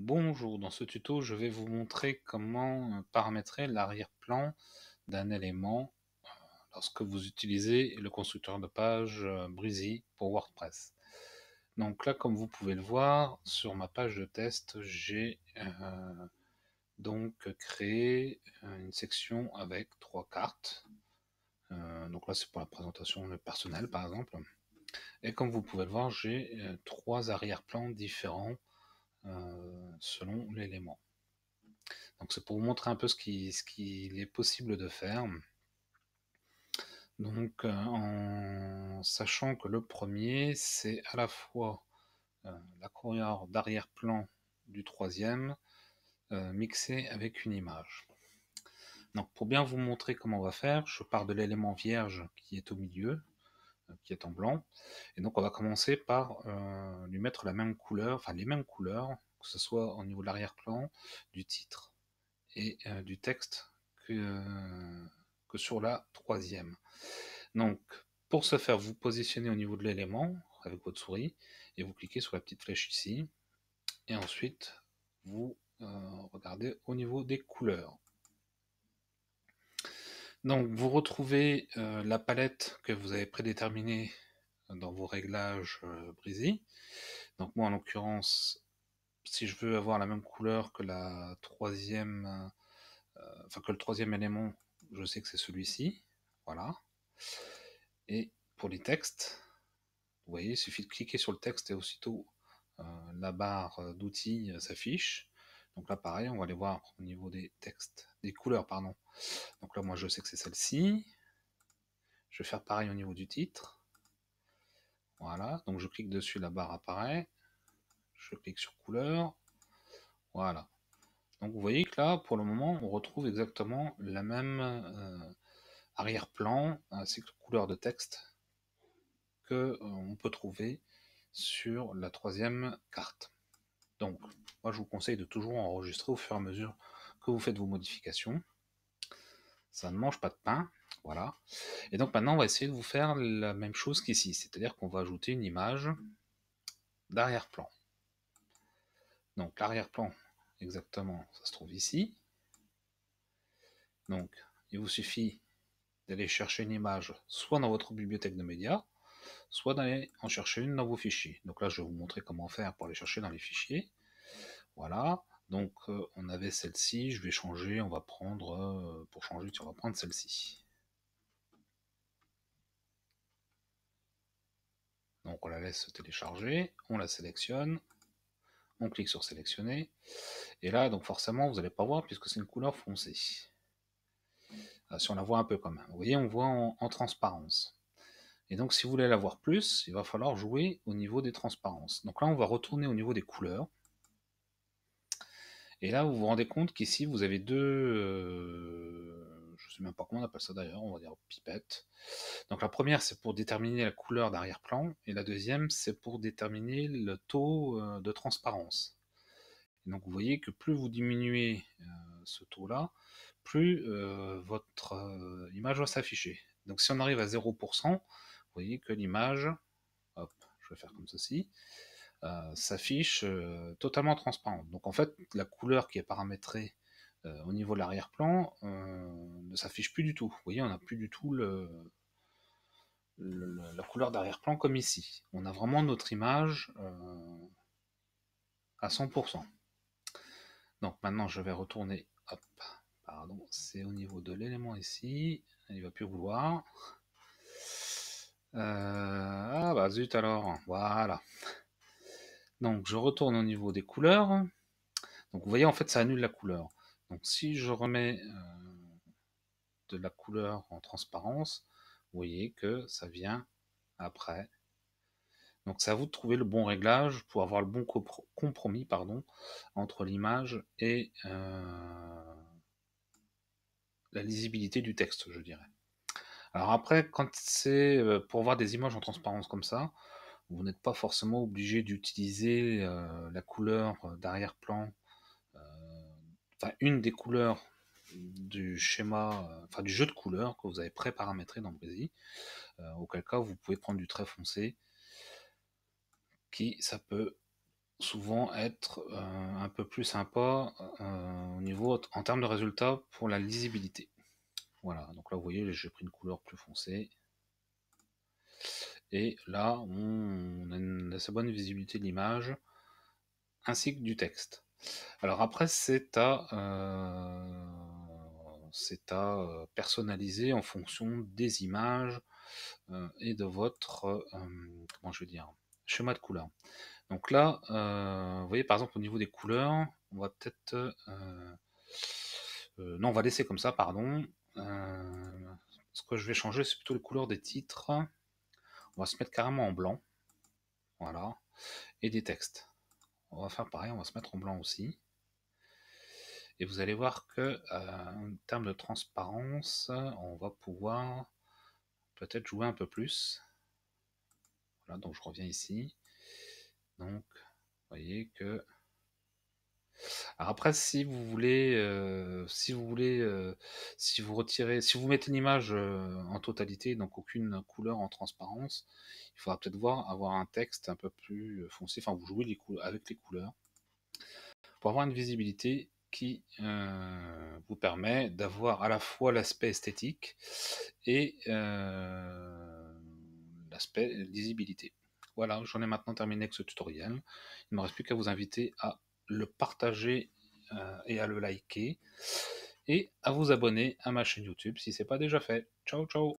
Bonjour, dans ce tuto je vais vous montrer comment euh, paramétrer l'arrière-plan d'un élément euh, lorsque vous utilisez le constructeur de page euh, Breezy pour WordPress. Donc là comme vous pouvez le voir sur ma page de test j'ai donc créé une section avec trois cartes. donc là c'est pour la présentation personnelle par exemple. Et comme vous pouvez le voir j'ai trois arrière-plans différents euh, selon l'élément. Donc c'est pour vous montrer un peu ce qu'il est possible de faire. Donc euh, en sachant que le premier, c'est à la fois euh, la courrière d'arrière-plan du troisième mixée avec une image. Donc pour bien vous montrer comment on va faire, je pars de l'élément vierge qui est au milieu, euh, qui est en blanc. Et donc on va commencer par euh, lui mettre la même couleur, enfin les mêmes couleurs, que ce soit au niveau de l'arrière-plan, du titre et euh, du texte que, sur la troisième. Donc pour ce faire, vous positionnez au niveau de l'élément avec votre souris et vous cliquez sur la petite flèche ici. Et ensuite, vous regardez au niveau des couleurs. Donc vous retrouvez euh, la palette que vous avez prédéterminée euh, dans vos réglages euh, brisés. Donc moi en l'occurrence, si je veux avoir la même couleur que la troisième, enfin que le troisième élément, je sais que c'est celui-ci. Voilà. Et pour les textes, vous voyez, il suffit de cliquer sur le texte et aussitôt la barre d'outils s'affiche. Donc là pareil, on va aller voir au niveau des textes des couleurs, pardon. Donc là, moi, je sais que c'est celle-ci. Je vais faire pareil au niveau du titre. Voilà, donc je clique dessus, la barre apparaît. Je clique sur couleur. Voilà. Donc vous voyez que là, pour le moment, on retrouve exactement la même euh, arrière-plan ainsi que couleur de texte que euh, on peut trouver sur la troisième carte. Donc, moi je vous conseille de toujours enregistrer au fur et à mesure vous faites vos modifications. Ça ne mange pas de pain. Voilà. Et donc maintenant, on va essayer de vous faire la même chose qu'ici. C'est-à-dire qu'on va ajouter une image d'arrière-plan. Donc l'arrière-plan, exactement, ça se trouve ici. Donc il vous suffit d'aller chercher une image soit dans votre bibliothèque de médias, soit d'aller en chercher une dans vos fichiers. Donc là, je vais vous montrer comment faire pour aller chercher dans les fichiers. Voilà. Donc euh, on avait celle-ci, je vais changer, on va prendre, euh, pour changer, on va prendre celle-ci. Donc on la laisse se télécharger, on la sélectionne, on clique sur sélectionner, et là donc forcément vous n'allez pas voir puisque c'est une couleur foncée. Ah, si on la voit un peu quand même, vous voyez on voit en transparence. Et donc si vous voulez la voir plus, il va falloir jouer au niveau des transparences. Donc là on va retourner au niveau des couleurs, et là, vous vous rendez compte qu'ici, vous avez deux, euh, je ne sais même pas comment on appelle ça d'ailleurs, on va dire pipettes. Donc la première, c'est pour déterminer la couleur d'arrière-plan, et la deuxième, c'est pour déterminer le taux euh, de transparence. donc vous voyez que plus vous diminuez euh, ce taux-là, plus votre image va s'afficher. Donc si on arrive à 0%, vous voyez que l'image, hop, je vais faire comme ceci, euh, s'affiche euh, totalement transparente. Donc en fait, la couleur qui est paramétrée euh, au niveau de l'arrière-plan ne s'affiche plus du tout. Vous voyez, on n'a plus du tout la couleur d'arrière-plan comme ici. On a vraiment notre image à 100%. Donc maintenant, je vais retourner. pardon, c'est au niveau de l'élément ici. Il va plus vouloir. ah bah zut alors, voilà. Donc je retourne au niveau des couleurs. Donc vous voyez en fait ça annule la couleur. Donc si je remets euh, de la couleur en transparence, vous voyez que ça vient après. Donc c'est à vous de trouver le bon réglage pour avoir le bon compromis pardon, entre l'image et euh, la lisibilité du texte, je dirais. Alors après, quand c'est euh, pour voir des images en transparence comme ça, vous n'êtes pas forcément obligé d'utiliser euh, la couleur euh, d'arrière-plan, euh, enfin une des couleurs du schéma, enfin du jeu de couleurs que vous avez pré-paramétré dans Brésil, auquel cas vous pouvez prendre du très foncé, qui ça peut souvent être un peu plus sympa au niveau en termes de résultats pour la lisibilité. Voilà, donc là vous voyez, j'ai pris une couleur plus foncée. Et là, on a une assez bonne visibilité de l'image ainsi que du texte. Alors après, c'est à, euh, à euh, personnaliser en fonction des images euh, et de votre comment je veux dire schéma de couleurs. Donc là, vous voyez par exemple au niveau des couleurs, on va peut-être non, on va laisser comme ça, pardon. ce que je vais changer, c'est plutôt les couleurs des titres. On va se mettre carrément en blanc. Voilà. Et des textes. On va faire pareil, on va se mettre en blanc aussi. Et vous allez voir que, euh, en termes de transparence, on va pouvoir peut-être jouer un peu plus. Voilà, donc je reviens ici. Donc, vous voyez que après, si vous voulez, euh, si vous voulez, euh, si vous retirez, si vous mettez une image euh, en totalité, donc aucune couleur en transparence, il faudra peut-être voir avoir un texte un peu plus foncé. Enfin, vous jouez les avec les couleurs pour avoir une visibilité qui vous permet d'avoir à la fois l'aspect esthétique et l'aspect lisibilité. Voilà, j'en ai maintenant terminé avec ce tutoriel. Il ne me reste plus qu'à vous inviter à le partager euh, et à le liker et à vous abonner à ma chaîne YouTube si ce n'est pas déjà fait. Ciao ciao